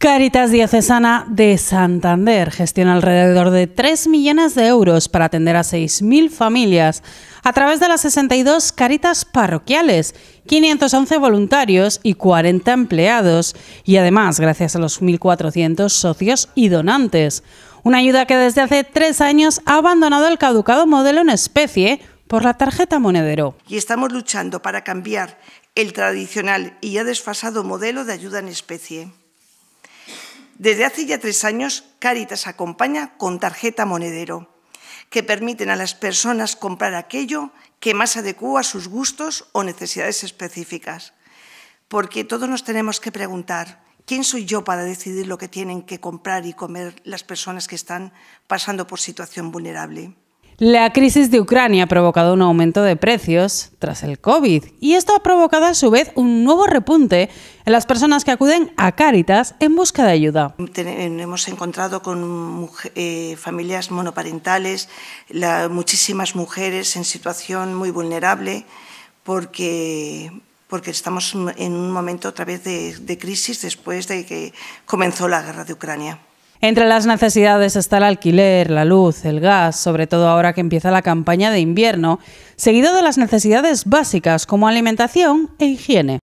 Caritas Diocesana de Santander gestiona alrededor de 3 millones de euros para atender a 6.000 familias a través de las 62 caritas parroquiales, 511 voluntarios y 40 empleados, y además gracias a los 1.400 socios y donantes. Una ayuda que desde hace tres años ha abandonado el caducado modelo en especie por la tarjeta monedero. Y estamos luchando para cambiar el tradicional y ya desfasado modelo de ayuda en especie. Desde hace ya tres años, Cáritas acompaña con tarjeta monedero, que permiten a las personas comprar aquello que más adecua a sus gustos o necesidades específicas. Porque todos nos tenemos que preguntar, ¿quién soy yo para decidir lo que tienen que comprar y comer las personas que están pasando por situación vulnerable? La crisis de Ucrania ha provocado un aumento de precios tras el COVID y esto ha provocado a su vez un nuevo repunte las personas que acuden a Cáritas en busca de ayuda. Hemos encontrado con eh, familias monoparentales, muchísimas mujeres en situación muy vulnerable, porque porque estamos en un momento otra vez de, crisis después de que comenzó la guerra de Ucrania. Entre las necesidades está el alquiler, la luz, el gas, sobre todo ahora que empieza la campaña de invierno, seguido de las necesidades básicas como alimentación e higiene.